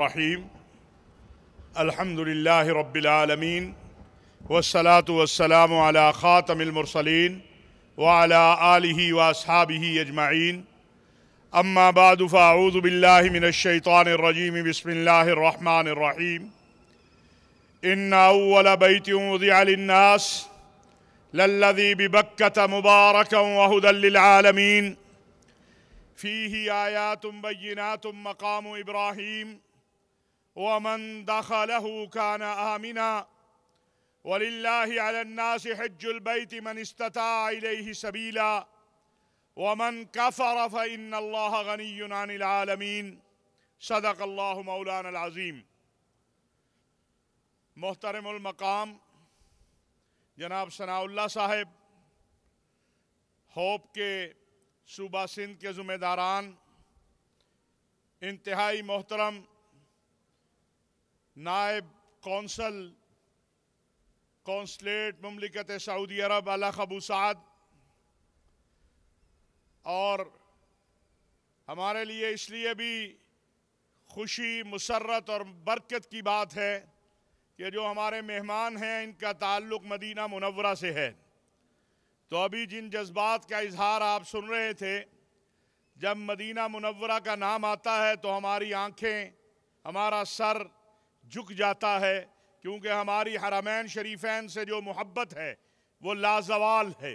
الرحيم الحمد لله رب العالمين والصلاة والسلام على خاتم المرسلين وعلى آله وأصحابه أجمعين أما بعد فأعوذ بالله من الشيطان الرجيم بسم الله الرحمن الرحيم إن أول بيت وضع للناس للذي ببكة مباركا وهدى للعالمين فيه آيات بينات مقام إبراهيم ومن دخله كان آمنا ولله على الناس حج البيت من استطاع إليه سبيلا ومن كفر فإن الله غني عن العالمين صدق الله مولانا العظيم मोहतरम मकाम जनाब सनाउल्ला साहब होप के सूबा सिंध के ज़िम्मेदारान इंतहाई मोहतरम नायब कौंसल कौंसलेट ममलिकत सऊदी अरब अला खबूसाद और हमारे लिए इसलिए भी खुशी मसरत और बरकत की बात है कि जो हमारे मेहमान हैं इनका ताल्लुक मदीना मुनवरा से है तो अभी जिन जज्बात का इजहार आप सुन रहे थे जब मदीना मुनवरा का नाम आता है तो हमारी आंखें हमारा सर झुक जाता है क्योंकि हमारी हरामैन शरीफैन से जो मोहब्बत है वो लाजवाल है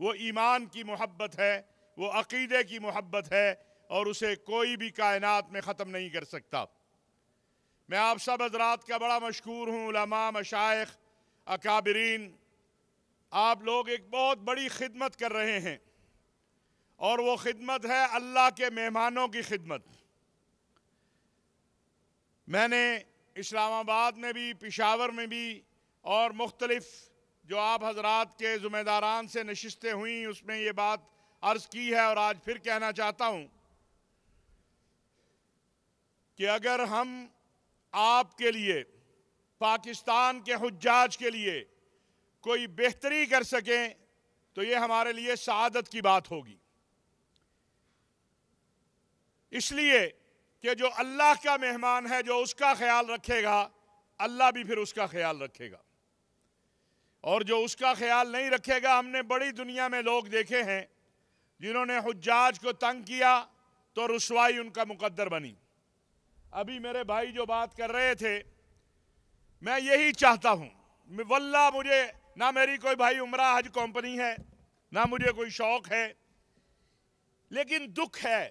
वो ईमान की मोहब्बत है वो अकीदे की मोहब्बत है और उसे कोई भी कायनात में ख़त्म नहीं कर सकता मैं आप सब हजरात का बड़ा मशहूर हूँ लमा मशाइ अकाबरीन आप लोग एक बहुत बड़ी खिदमत कर रहे हैं और वो खिदमत है अल्लाह के मेहमानों की खिदमत मैंने इस्लामाबाद में भी पिशावर में भी और मुख्तलफ जो आप हजरात के जुम्मेदारान से नशस्तें हुई उसमें ये बात अर्ज़ की है और आज फिर कहना चाहता हूँ कि अगर हम आपके लिए पाकिस्तान के हजाज के लिए कोई बेहतरी कर सकें तो ये हमारे लिए सआदत की बात होगी इसलिए कि जो अल्लाह का मेहमान है जो उसका ख्याल रखेगा अल्लाह भी फिर उसका ख्याल रखेगा और जो उसका ख्याल नहीं रखेगा हमने बड़ी दुनिया में लोग देखे हैं जिन्होंने हजाज को तंग किया तो रसवाई उनका मुकद्दर बनी अभी मेरे भाई जो बात कर रहे थे मैं यही चाहता हूँ वल्ला मुझे ना मेरी कोई भाई उमरा हज कंपनी है ना मुझे कोई शौक़ है लेकिन दुख है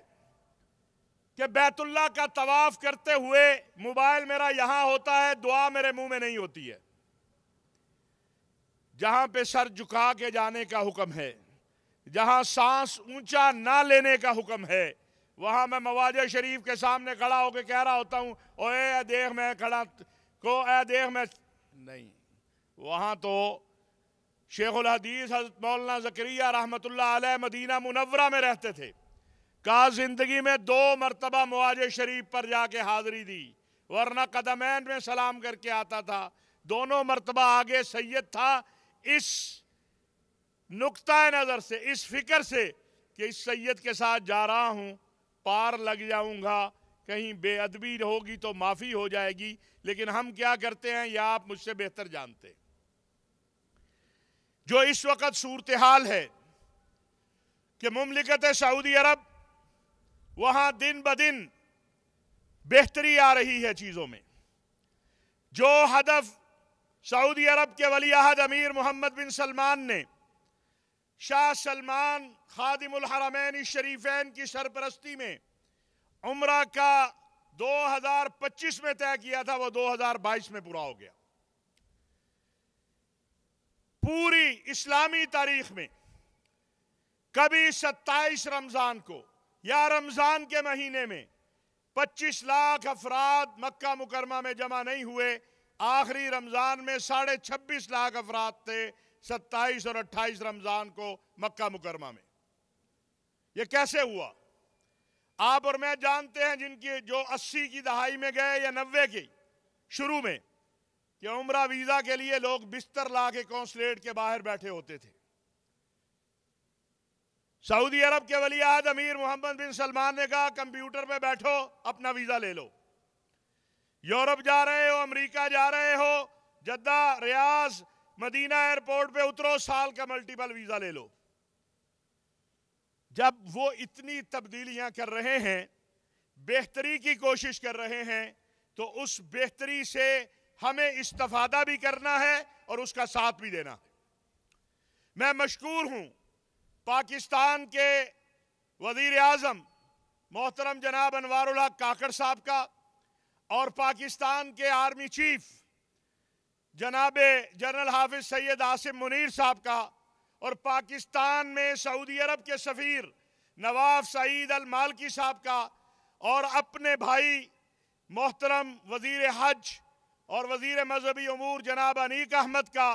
कि बैतुल्ला का तवाफ करते हुए मोबाइल मेरा यहाँ होता है दुआ मेरे मुंह में नहीं होती है जहां पे सर झुका के जाने का हुक्म है जहां सांस ऊंचा ना लेने का हुक्म है वहाँ मैं मवाज शरीफ के सामने खड़ा होकर कह रहा होता हूँ ओ ए देख मैं खड़ा को ए देख मैं नहीं वहां तो शेख हदीस हजरत मौलाना जकरिया रहमतुल्लाह मदीना मुनवरा में रहते थे का जिंदगी में दो मरतबा मुआज शरीफ पर जाके हाजिरी दी वरना कदमैन में सलाम करके आता था दोनों मरतबा आगे सैयद था इस नुकता नज़र से इस फिक्र से कि इस सैयद के साथ जा रहा हूँ पार लग जाऊंगा कहीं बेअदबी होगी तो माफ़ी हो जाएगी लेकिन हम क्या करते हैं यह आप मुझसे बेहतर जानते जो इस वक्त सूरत हाल है कि मुमलिकत सऊदी अरब वहां दिन ब दिन बेहतरी आ रही है चीज़ों में जो हदफ सऊदी अरब के वलीहद अमीर मोहम्मद बिन सलमान ने शाह सलमान खादिमहरमैन शरीफैन की सरपरस्ती में उम्र का 2025 में तय किया था वो 2022 में पूरा हो गया पूरी इस्लामी तारीख में कभी 27 रमज़ान को या रमज़ान के महीने में 25 लाख अफराद मक्का मुकरमा में जमा नहीं हुए आखिरी रमज़ान में साढ़े छब्बीस लाख अफराद थे 27 और 28 रमज़ान को मक्का मुकरमा में ये कैसे हुआ आप और मैं जानते हैं जिनकी जो 80 की दहाई में गए या 90 की शुरू में कि उम्र वीज़ा के लिए लोग बिस्तर ला के कौंसलेट के बाहर बैठे होते थे सऊदी अरब के वलियाद अमीर मोहम्मद बिन सलमान ने कहा कंप्यूटर पे बैठो अपना वीज़ा ले लो यूरोप जा रहे हो अमेरिका जा रहे हो जद्दा रियाज मदीना एयरपोर्ट पे उतरो साल का मल्टीपल वीज़ा ले लो जब वो इतनी तब्दीलियां कर रहे हैं बेहतरी की कोशिश कर रहे हैं तो उस बेहतरी से हमें इस्तफादा भी करना है और उसका साथ भी देना है मैं मशकूर हूं पाकिस्तान के वजीर अजम मोहतरम जनाब अनवर काकड़ साहब का और पाकिस्तान के आर्मी चीफ जनाब जनरल हाफिज सैयद आसिम मुनीर साहब का और पाकिस्तान में सऊदी अरब के सफ़ीर नवाब सईद अल मालकी साहब का और अपने भाई मोहतरम वज़ीर हज और वज़ीर मजहबी अमूर जनाब अनीक अहमद का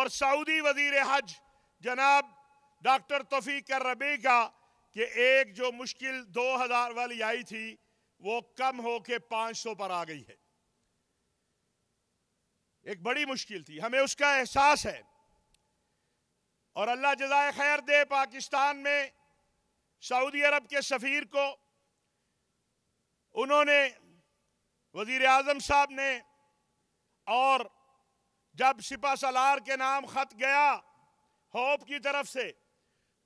और सऊदी वज़ीर हज जनाब डॉक्टर तोफ़ी रबी का कि एक जो मुश्किल 2000 वाली आई थी वो कम होके 500 पर आ गई है एक बड़ी मुश्किल थी हमें उसका एहसास है और अल्लाह जजाय खैर दे पाकिस्तान में सऊदी अरब के सफ़ीर को उन्होंने वजीर आजम साहब ने और जब सिपा सलार के नाम ख़त गया होप की तरफ से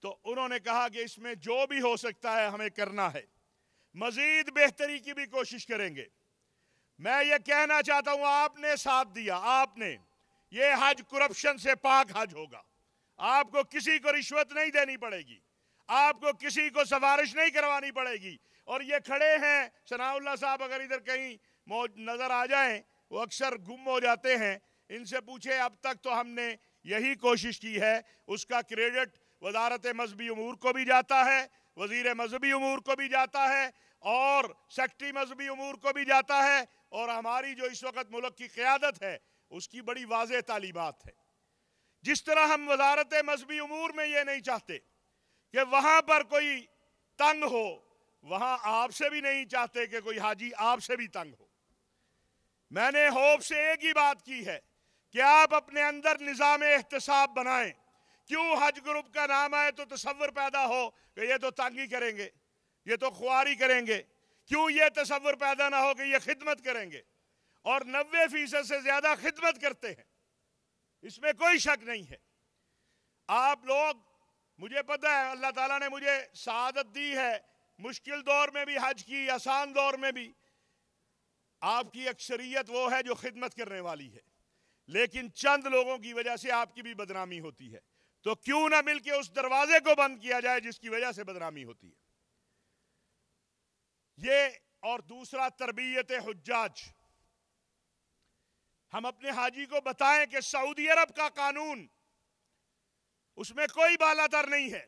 तो उन्होंने कहा कि इसमें जो भी हो सकता है हमें करना है मजीद बेहतरी की भी कोशिश करेंगे मैं ये कहना चाहता हूं आपने साथ दिया आपने ये हज करप्शन से पाक हज होगा आपको किसी को रिश्वत नहीं देनी पड़ेगी आपको किसी को सिफारिश नहीं करवानी पड़ेगी और ये खड़े हैं सनाउल्ला साहब अगर इधर कहीं नज़र आ जाएं वो अक्सर गुम हो जाते हैं इनसे पूछे अब तक तो हमने यही कोशिश की है उसका क्रेडिट वजारत मजहबी अमूर को भी जाता है वजीर मजहबी अमूर को भी जाता है और सेक्रटरी मजहबी अमूर को भी जाता है और हमारी जो इस वक्त मुल्क की क़्यादत है उसकी बड़ी वाज तालीमत है जिस तरह हम वजारत मजहबी अमूर में ये नहीं चाहते कि वहाँ पर कोई तंग हो वहाँ आपसे भी नहीं चाहते कि कोई हाजी आपसे भी तंग हो मैंने होप से एक ही बात की है कि आप अपने अंदर निज़ाम एहतसाब बनाएं क्यों हज ग्रुप का नाम आए तो तस्वर पैदा हो कि ये तो तांगी करेंगे ये तो खुआरी करेंगे क्यों ये तस्वर पैदा ना हो कि ये खिदमत करेंगे और नब्बे फीसद से ज़्यादा खिदमत करते हैं इसमें कोई शक नहीं है आप लोग मुझे पता है अल्लाह ताला ने मुझे शहादत दी है मुश्किल दौर में भी हज की आसान दौर में भी आपकी अक्सरियत वो है जो खिदमत करने वाली है लेकिन चंद लोगों की वजह से आपकी भी बदनामी होती है तो क्यों ना मिलकर उस दरवाजे को बंद किया जाए जिसकी वजह से बदनामी होती है ये और दूसरा तरबियत हजाज हम अपने हाजी को बताएं कि सऊदी अरब का कानून उसमें कोई बालातर नहीं है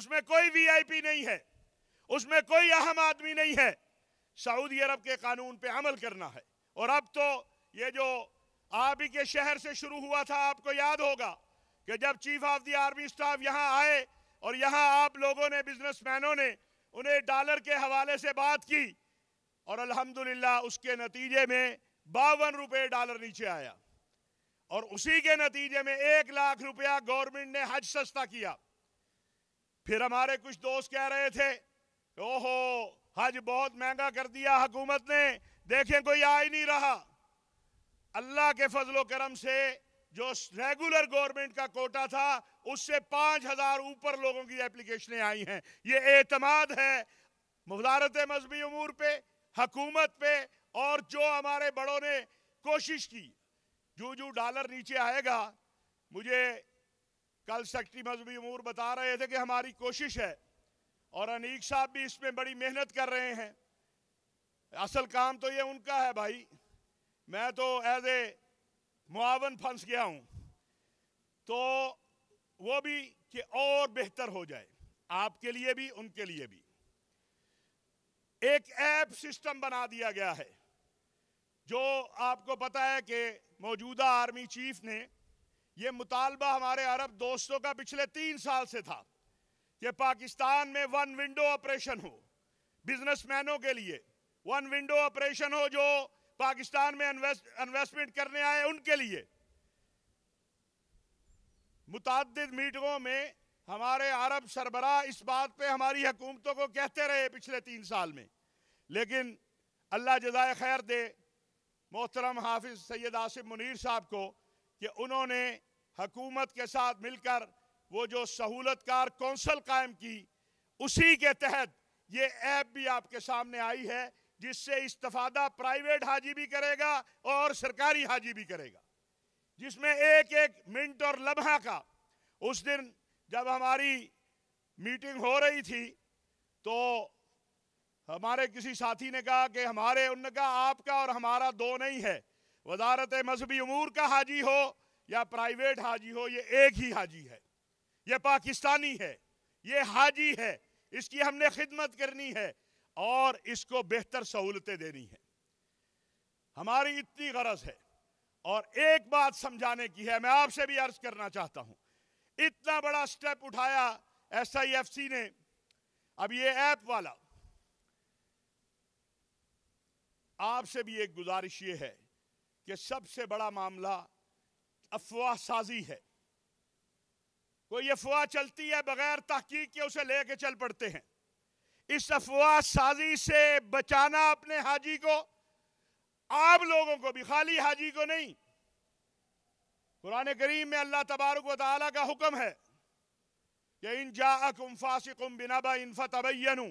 उसमें कोई वीआईपी नहीं है उसमें कोई अहम आदमी नहीं है सऊदी अरब के कानून पे अमल करना है और अब तो ये जो आप ही के शहर से शुरू हुआ था आपको याद होगा कि जब chief of the army staff यहाँ आए और यहाँ आप लोगों ने बिजनेसमैनों ने उन्हें डॉलर के हवाले से बात की और अल्हम्दुलिल्लाह उसके नतीजे में बावन रुपए डॉलर नीचे आया और उसी के नतीजे में एक लाख रुपया गवर्नमेंट ने हज सस्ता किया फिर हमारे कुछ दोस्त कह रहे थे ओहो हज बहुत महंगा कर दिया हुकूमत ने देखें कोई आ ही नहीं रहा अल्लाह के फजलो करम से जो रेगुलर गवर्नमेंट का कोटा था उससे पांच हज़ार ऊपर लोगों की एप्लीकेशनें आई हैं ये एतमाद है मुदारत मजहबी अमूर पे हकूमत पे और जो हमारे बड़ों ने कोशिश की जो जो डॉलर नीचे आएगा मुझे कल सेक्रेटरी मजहबी अमूर बता रहे थे कि हमारी कोशिश है और अनीक साहब भी इसमें बड़ी मेहनत कर रहे हैं असल काम तो ये उनका है भाई मैं तो एज ए मुआवन फंस गया हूं तो वो भी कि और बेहतर हो जाए आपके लिए भी उनके लिए भी एक ऐप सिस्टम बना दिया गया है जो आपको पता है कि मौजूदा आर्मी चीफ ने ये मुतालबा हमारे अरब दोस्तों का पिछले तीन साल से था कि पाकिस्तान में वन विंडो ऑपरेशन हो बिजनेसमैनों के लिए वन विंडो ऑपरेशन हो जो पाकिस्तान में इन्वेस्टमेंट करने आए उनके लिए मुतद मीटरों में हमारे अरब सरबरा इस बात पे हमारी हुकूमतों को कहते रहे पिछले तीन साल में लेकिन अल्लाह जजाय खैर दे मोहतरम हाफिज सैयद आसिफ मुनीर साहब को कि उन्होंने हकूमत के साथ मिलकर वो जो सहूलतकार कौंसल कायम की उसी के तहत ये ऐप भी आपके सामने आई है जिससे इस्तफादा प्राइवेट हाजी भी करेगा और सरकारी हाजी भी करेगा जिसमें एक एक मिनट और लम्हा का उस दिन जब हमारी मीटिंग हो रही थी तो हमारे किसी साथी ने कहा कि हमारे उनने कहा आपका और हमारा दो नहीं है वजारत मजहबी अमूर का हाजी हो या प्राइवेट हाजी हो ये एक ही हाजी है ये पाकिस्तानी है ये हाजी है इसकी हमने खिदमत करनी है और इसको बेहतर सहूलतें देनी है हमारी इतनी गरज है और एक बात समझाने की है मैं आपसे भी अर्ज करना चाहता हूं इतना बड़ा स्टेप उठाया एस आई एफ सी ने अब ये ऐप वाला आपसे भी एक गुजारिश ये है कि सबसे बड़ा मामला अफवाह साजी है कोई अफवाह चलती है बगैर तहकीक के उसे लेके चल पड़ते हैं इस अफवाह साजी से बचाना अपने हाजी को आप लोगों को भी खाली हाजी को नहीं कुरान करीम में अल्लाह तबारक व का हुक्म है कि इन जाकुम फासिकुम बिनाबा इन फतबैनु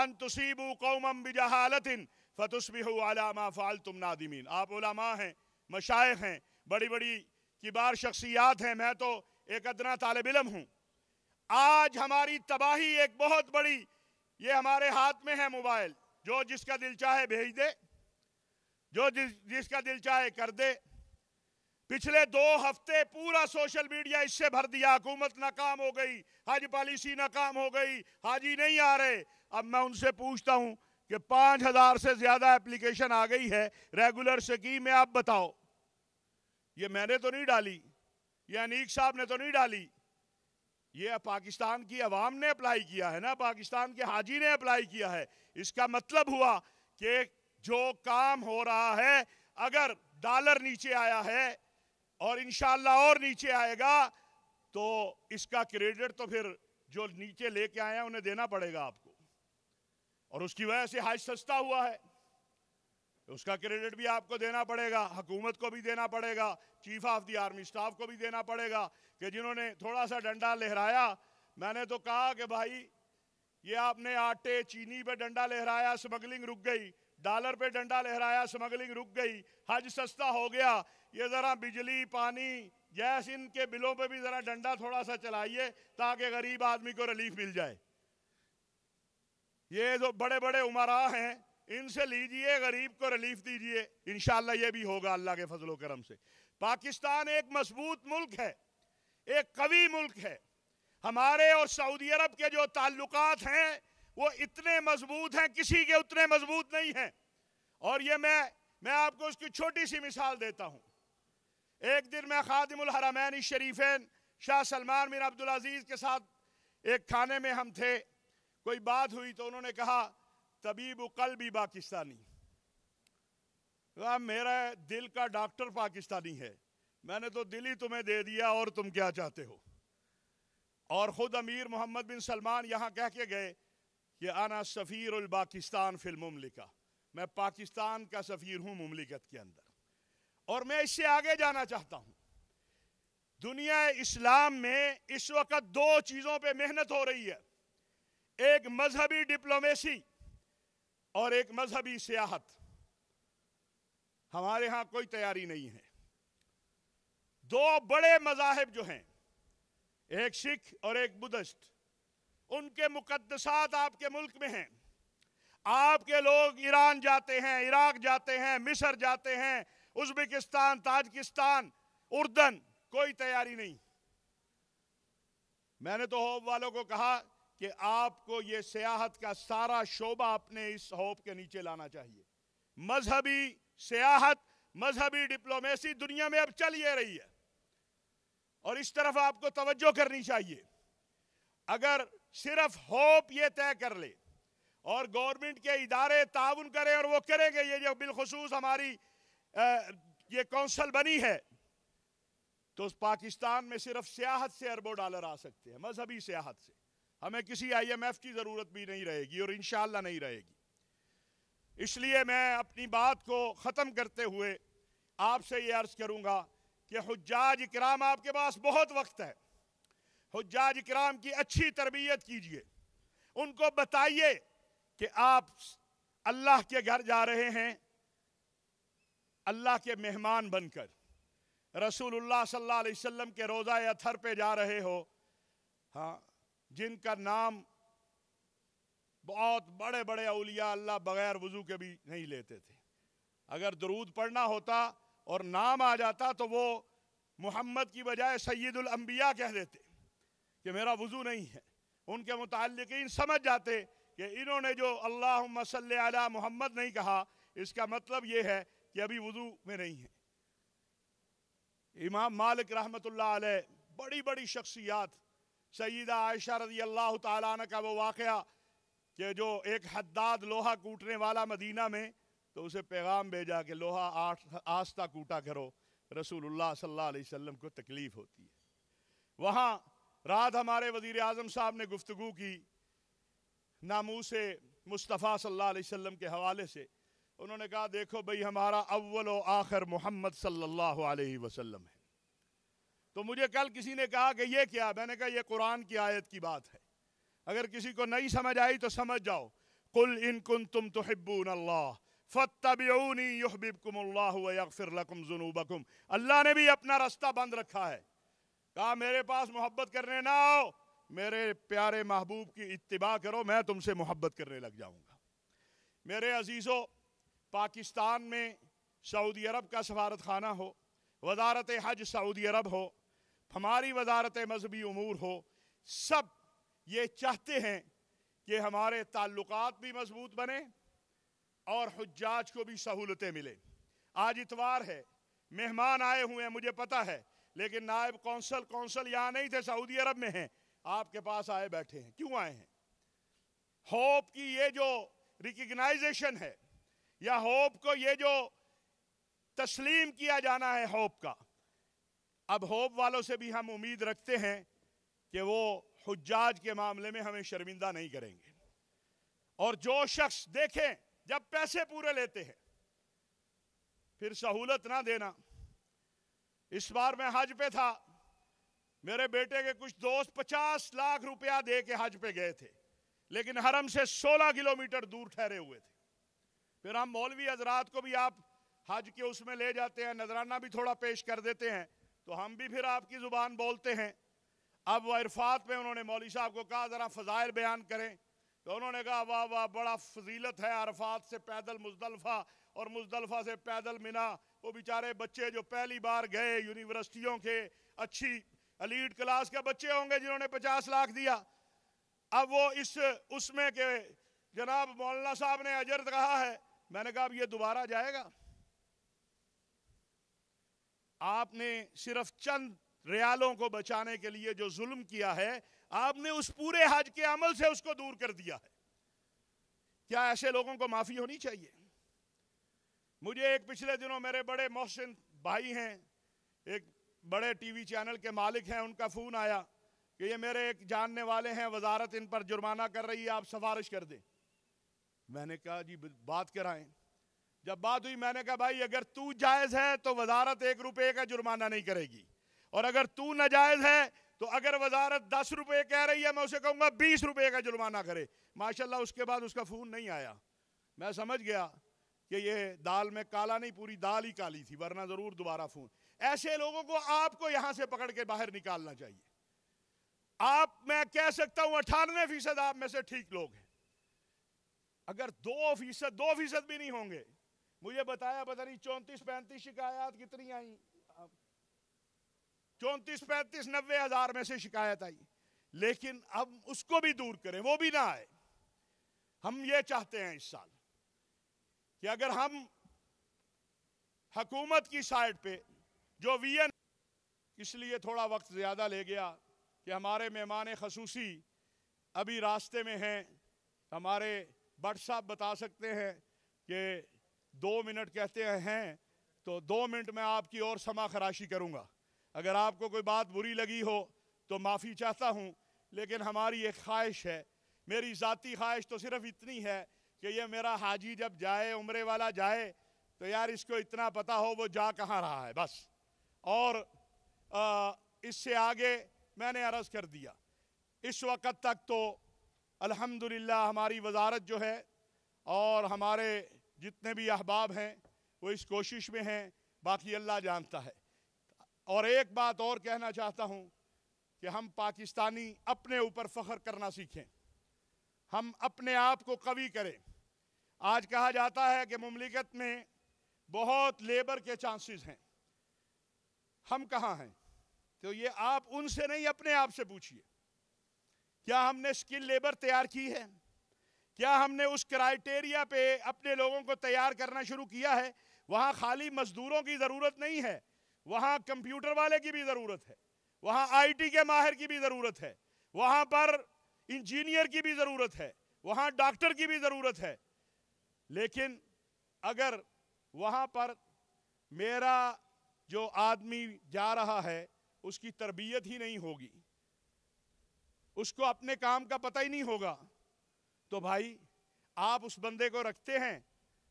अन तुसीबू कौमम बिजहालत फ़तुसबिहु अलामा फ़ाल तुम नादिमिन आप उलमा हैं मशाइ हैं बड़ी बड़ी किबार शख्सियात हैं मैं तो एक अदना तालब इलम हूँ आज हमारी तबाही एक बहुत बड़ी ये हमारे हाथ में है मोबाइल जो जिसका दिल चाहे भेज दे जो जिस, जिसका दिल चाहे कर दे पिछले दो हफ्ते पूरा सोशल मीडिया इससे भर दिया हुकूमत नाकाम हो गई हज पॉलिसी नाकाम हो गई हाजी नहीं आ रहे अब मैं उनसे पूछता हूं कि पांच हज़ार से ज़्यादा एप्लीकेशन आ गई है रेगुलर स्कीम में आप बताओ ये मैंने तो नहीं डाली ये अनीक साहब ने तो नहीं डाली ये पाकिस्तान की अवाम ने अप्लाई किया है ना पाकिस्तान के हाजी ने अप्लाई किया है इसका मतलब हुआ कि जो काम हो रहा है अगर डॉलर नीचे आया है और इन और नीचे आएगा तो इसका क्रेडिट तो फिर जो नीचे लेके आए हैं उन्हें देना पड़ेगा आपको और उसकी वजह से हाज सस्ता हुआ है उसका क्रेडिट भी आपको देना पड़ेगा हुकूमत को भी देना पड़ेगा chief of the army staff को भी देना पड़ेगा कि जिन्होंने थोड़ा सा डंडा लहराया मैंने तो कहा कि भाई ये आपने आटे चीनी पे डंडा लहराया स्मगलिंग रुक गई डॉलर पे डंडा लहराया स्मगलिंग रुक गई हज सस्ता हो गया ये ज़रा बिजली पानी गैस इनके बिलों पे भी ज़रा डंडा थोड़ा सा चलाइए ताकि गरीब आदमी को रिलीफ मिल जाए ये जो बड़े बड़े उमरा हैं इनसे लीजिए गरीब को रिलीफ दीजिए इन ये भी होगा अल्लाह के फजलो करम से पाकिस्तान एक मजबूत मुल्क है एक कवि मुल्क है हमारे और सऊदी अरब के जो ताल्लुक हैं वो इतने मजबूत हैं किसी के उतने मजबूत नहीं हैं और ये मैं मैं आपको उसकी छोटी सी मिसाल देता हूँ एक दिन मैं खादिमुल हरामैन शरीफेन शाह सलमान मीन अब्दुल अजीज़ के साथ एक खाने में हम थे कोई बात हुई तो उन्होंने कहा तबीब कल्बी पाकिस्तानी मेरा दिल का डॉक्टर पाकिस्तानी है मैंने तो दिल ही तुम्हें दे दिया और तुम क्या चाहते हो और ख़ुद अमीर मोहम्मद बिन सलमान यहाँ कह के गए कि आना सफ़ीर उल पाकिस्तान फिल मुमलिका मैं पाकिस्तान का सफ़ीर हूँ मुमलिकत के अंदर और मैं इससे आगे जाना चाहता हूँ दुनिया इस्लाम में इस वक्त दो चीज़ों पे मेहनत हो रही है एक मजहबी डिप्लोमेसी और एक मजहबी सियाहत हमारे यहां कोई तैयारी नहीं है दो बड़े मजाहब जो हैं एक सिख और एक बुद्धिस्ट उनके मुकदसात आपके मुल्क में हैं आपके लोग ईरान जाते हैं इराक जाते हैं मिस्र जाते हैं उज्बेकिस्तान ताजकिस्तान उर्दन कोई तैयारी नहीं मैंने तो होब वालों को कहा कि आपको ये सियाहत का सारा शोबा अपने इस होप के नीचे लाना चाहिए मजहबी सियाहत मजहबी डिप्लोमेसी दुनिया में अब चल ये रही है और इस तरफ आपको तवज्जो करनी चाहिए अगर सिर्फ होप ये तय कर ले और गवर्नमेंट के इदारे ताउन करें और वो करेंगे ये जो बिलखसूस हमारी आ, ये कौंसल बनी है तो पाकिस्तान में सिर्फ सियाहत से अरबों डॉलर आ सकते हैं मजहबी सियाहत से हमें किसी आईएमएफ की ज़रूरत भी नहीं रहेगी और इन नहीं रहेगी इसलिए मैं अपनी बात को ख़त्म करते हुए आपसे ये अर्ज़ करूँगा कि हजाज इक्राम आपके पास बहुत वक्त है हजाज इक्राम की अच्छी तरबियत कीजिए उनको बताइए कि आप अल्लाह के घर जा रहे हैं अल्लाह के मेहमान बनकर रसूलुल्लाह सल्लल्लाहु अलैहि वसल्लम के रोज़ा अथर पे जा रहे हो हाँ जिनका नाम बहुत बड़े बड़े अलिया अल्लाह बगैर वज़ू के भी नहीं लेते थे अगर दरूद पढ़ना होता और नाम आ जाता तो वो मोहम्मद की बजाय सैदुलम्बिया कह देते कि मेरा वज़ू नहीं है उनके मुतलकिन समझ जाते कि इन्होंने जो अल्लाह मसल आला मोहम्मद नहीं कहा इसका मतलब ये है कि अभी वज़ू में नहीं है इमाम मालिक रहमत बड़ी बड़ी शख्सियात सईदा आयशा रजी अल्लाह तन का वो वाक़ कि जो एक हद्दाद लोहा कूटने वाला मदीना में तो उसे पैगाम भेजा कि लोहा आस्था आस्ता कूटा करो रसूलुल्लाह सल्लल्लाहु अलैहि वसल्लम को तकलीफ़ होती है वहाँ रात हमारे वज़ी अजम साहब ने गुफ्तु की से मुस्तफ़ा सल्ला अलैहि के हवाले से उन्होंने कहा देखो भाई हमारा अव्वल व आखिर मोहम्मद सल्ला अलैहि है तो मुझे कल किसी ने कहा कि ये क्या मैंने कहा ये कुरान की आयत की बात है अगर किसी को नहीं समझ आई तो समझ जाओ कुल इन कुन तुम तो हिब्बून अल्लाह जुनूबकुम अल्लाह ने भी अपना रास्ता बंद रखा है कहा मेरे पास मोहब्बत करने ना आओ मेरे प्यारे महबूब की इतबा करो मैं तुमसे मोहब्बत करने लग जाऊंगा मेरे अजीज़ों पाकिस्तान में सऊदी अरब का सफारत खाना हो वजारत हज सऊदी अरब हो हमारी वजारत मजहबी अमूर हो सब ये चाहते हैं कि हमारे ताल्लुक भी मजबूत बने और हजाज को भी सहूलतें मिले आज इतवार है मेहमान आए हुए हैं मुझे पता है लेकिन नायब कौंसल कौंसल यहाँ नहीं थे सऊदी अरब में हैं आपके पास आए बैठे हैं क्यों आए हैं होप की ये जो रिकग्नाइजेशन है या होप को ये जो तस्लीम किया जाना है होप का अब होप वालों से भी हम उम्मीद रखते हैं कि वो हजाज के मामले में हमें शर्मिंदा नहीं करेंगे और जो शख्स देखें जब पैसे पूरे लेते हैं फिर सहूलत ना देना इस बार मैं हज पे था मेरे बेटे के कुछ दोस्त पचास लाख रुपया दे के हज पे गए थे लेकिन हरम से सोलह किलोमीटर दूर ठहरे हुए थे फिर हम मौलवी हजरात को भी आप हज के उसमें ले जाते हैं नजराना भी थोड़ा पेश कर देते हैं तो हम भी फिर आपकी ज़ुबान बोलते हैं अब वह इरफात में उन्होंने मौली साहब को कहा ज़रा फ़ज़ाइल बयान करें तो उन्होंने कहा वाह वाह बड़ा फजीलत है अरफात से पैदल मुजदलफ़ा और मुजदलफ़ा से पैदल मिना वो बेचारे बच्चे जो पहली बार गए यूनिवर्सिटियों के अच्छी अलीड क्लास के बच्चे होंगे जिन्होंने पचास लाख दिया अब वो इस उसमें के जनाब मौलाना साहब ने अजर कहा है मैंने कहा अब ये दोबारा जाएगा आपने सिर्फ चंद रियालों को बचाने के लिए जो जुल्म किया है आपने उस पूरे हज के अमल से उसको दूर कर दिया है क्या ऐसे लोगों को माफ़ी होनी चाहिए मुझे एक पिछले दिनों मेरे बड़े मोहसिन भाई हैं एक बड़े टीवी चैनल के मालिक हैं उनका फ़ोन आया कि ये मेरे एक जानने वाले हैं वजारत इन पर जुर्माना कर रही है आप सिफारिश कर दें मैंने कहा जी बात कराएं जब बात हुई मैंने कहा भाई अगर तू जायज़ है तो वजारत एक रुपये का जुर्माना नहीं करेगी और अगर तू नाजायज़ है तो अगर वजारत दस रुपये कह रही है मैं उसे कहूंगा बीस रुपये का जुर्माना करे माशाल्लाह उसके बाद उसका फ़ोन नहीं आया मैं समझ गया कि ये दाल में काला नहीं पूरी दाल ही काली थी वरना ज़रूर दोबारा फ़ोन ऐसे लोगों को आपको यहां से पकड़ के बाहर निकालना चाहिए आप मैं कह सकता हूं अठानवे फीसद आप में से ठीक लोग हैं अगर दो फीसद दो फीसद भी नहीं होंगे मुझे बताया पता नहीं चौंतीस पैंतीस शिकायत कितनी आई चौंतीस पैंतीस नब्बे हजार में से शिकायत आई लेकिन अब उसको भी दूर करें वो भी ना आए हम ये चाहते हैं इस साल कि अगर हम हकूमत की साइड पे जो वीएन इसलिए थोड़ा वक्त ज़्यादा ले गया कि हमारे मेहमान खसूसी अभी रास्ते में हैं हमारे बट साहब बता सकते हैं कि दो मिनट कहते हैं तो दो मिनट में आपकी और समा खराशी करूँगा अगर आपको कोई बात बुरी लगी हो तो माफ़ी चाहता हूँ लेकिन हमारी एक ख्वाहिश है मेरी ज़ाती ख्वाहिश तो सिर्फ इतनी है कि ये मेरा हाजी जब जाए उम्रे वाला जाए तो यार इसको इतना पता हो वो जा कहाँ रहा है बस और इससे आगे मैंने अर्ज़ कर दिया इस वक्त तक तो अलहमदिल्ला हमारी वजारत जो है और हमारे जितने भी अहबाब हैं वो इस कोशिश में हैं बाकी अल्लाह जानता है और एक बात और कहना चाहता हूँ कि हम पाकिस्तानी अपने ऊपर फ़ख्र करना सीखें हम अपने आप को कवि करें आज कहा जाता है कि ममलिकत में बहुत लेबर के चांसेस हैं हम कहाँ हैं तो ये आप उनसे नहीं अपने आप से पूछिए क्या हमने स्किल लेबर तैयार की है क्या हमने उस क्राइटेरिया पे अपने लोगों को तैयार करना शुरू किया है वहाँ खाली मजदूरों की ज़रूरत नहीं है वहाँ कंप्यूटर वाले की भी ज़रूरत है वहाँ आईटी के माहिर की भी ज़रूरत है वहाँ पर इंजीनियर की भी ज़रूरत है वहाँ डॉक्टर की भी ज़रूरत है लेकिन अगर वहाँ पर मेरा जो आदमी जा रहा है उसकी तरबियत ही नहीं होगी उसको अपने काम का पता ही नहीं होगा तो भाई आप उस बंदे को रखते हैं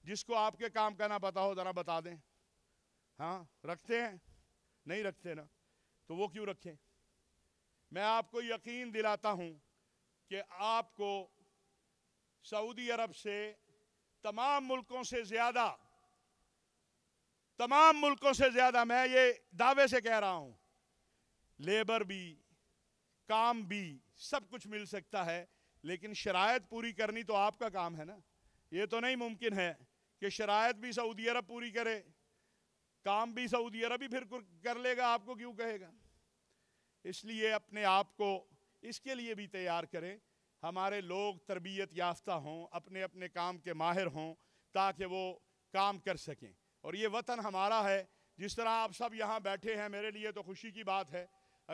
जिसको आपके काम का ना पता हो ज़रा बता दें हाँ रखते हैं नहीं रखते ना तो वो क्यों रखें मैं आपको यकीन दिलाता हूँ कि आपको सऊदी अरब से तमाम मुल्कों से ज़्यादा तमाम मुल्कों से ज़्यादा मैं ये दावे से कह रहा हूँ लेबर भी काम भी सब कुछ मिल सकता है लेकिन शराय पूरी करनी तो आपका काम है ना ये तो नहीं मुमकिन है कि शराय भी सऊदी अरब पूरी करे काम भी सऊदी अरब ही फिर कर लेगा आपको क्यों कहेगा इसलिए अपने आप को इसके लिए भी तैयार करें हमारे लोग तरबियत याफ्ता हों अपने अपने काम के माहिर हों ताकि वो काम कर सकें और ये वतन हमारा है जिस तरह आप सब यहाँ बैठे हैं मेरे लिए तो खुशी की बात है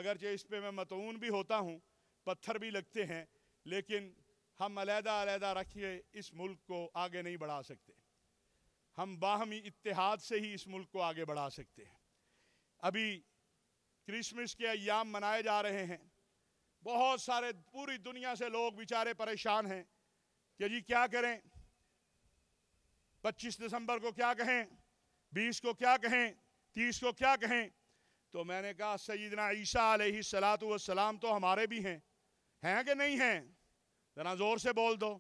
अगरचे इस पर मैं मतून भी होता हूँ पत्थर भी लगते हैं लेकिन हम अलहदा अलहदा रखिए इस मुल्क को आगे नहीं बढ़ा सकते हम बाहमी इतिहाद से ही इस मुल्क को आगे बढ़ा सकते हैं अभी क्रिसमस के अयाम मनाए जा रहे हैं बहुत सारे पूरी दुनिया से लोग बेचारे परेशान हैं कि जी क्या करें 25 दिसंबर को क्या कहें 20 को क्या कहें 30 को क्या कहें तो मैंने कहा सईदना ईसा सलात वसलाम तो हमारे भी हैं हैं कि नहीं हैं जरा ज़ोर से बोल दो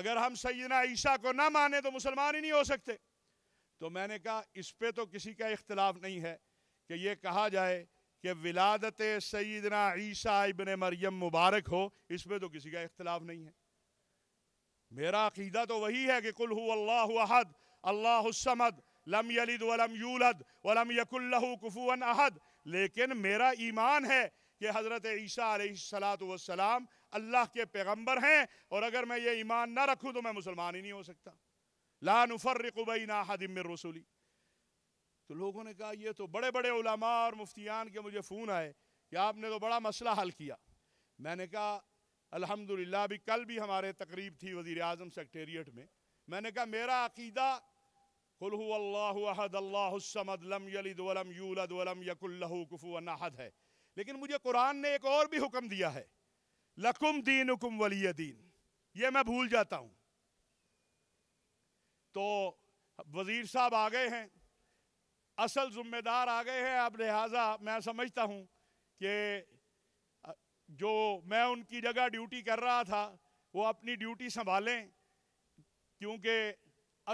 अगर हम सैदना ईसा को ना माने तो मुसलमान ही नहीं हो सकते तो मैंने कहा इस पर तो किसी का इख्तलाफ नहीं है कि ये कहा जाए कि विलादत सैदना ईसा इबन मरियम मुबारक हो इस पर तो किसी का इख्तलाफ नहीं है मेरा अकीदा तो वही है कि कुल अल्लाहद अल्लाहमद लम यलिद वलम यूलद वलम यकुल्लहु कुफुअन अहद लेकिन मेरा ईमान है कि हज़रत ईसा सलात वसलाम अल्लाह के पैगम्बर हैं और अगर मैं ये ईमान ना रखूँ तो मैं मुसलमान ही नहीं हो सकता ला नफ़रबई ना हदिम रसूली तो लोगों ने कहा ये तो बड़े बड़े उलमा और मुफ्तियान के मुझे फ़ोन आए कि आपने तो बड़ा मसला हल किया मैंने कहा अल्हम्दुलिल्लाह भी कल भी हमारे तकरीब थी वज़ी अजम सेक्रटेरिएट में मैंने कहा मेरा अकीदा कुल्हद अल्लाहद लम यलिद वलम यूलद वलम यकुल्लहु कुफुअन अहद है लेकिन मुझे कुरान ने एक और भी हुक्म दिया है लकुम दीन हुकुम वली दीन ये मैं भूल जाता हूं तो वज़ीर साहब आ गए हैं असल ज़िम्मेदार आ गए हैं अब लिहाजा मैं समझता हूं कि जो मैं उनकी जगह ड्यूटी कर रहा था वो अपनी ड्यूटी संभालें क्योंकि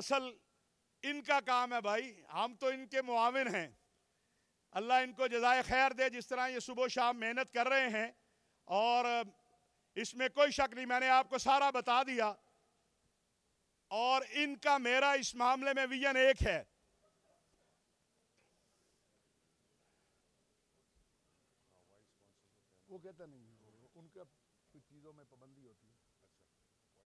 असल इनका काम है भाई हम तो इनके मुआविन हैं अल्लाह इनको जजाय खैर दे जिस तरह ये सुबह शाम मेहनत कर रहे हैं और इसमें कोई शक नहीं मैंने आपको सारा बता दिया और इनका मेरा इस मामले में विजन एक है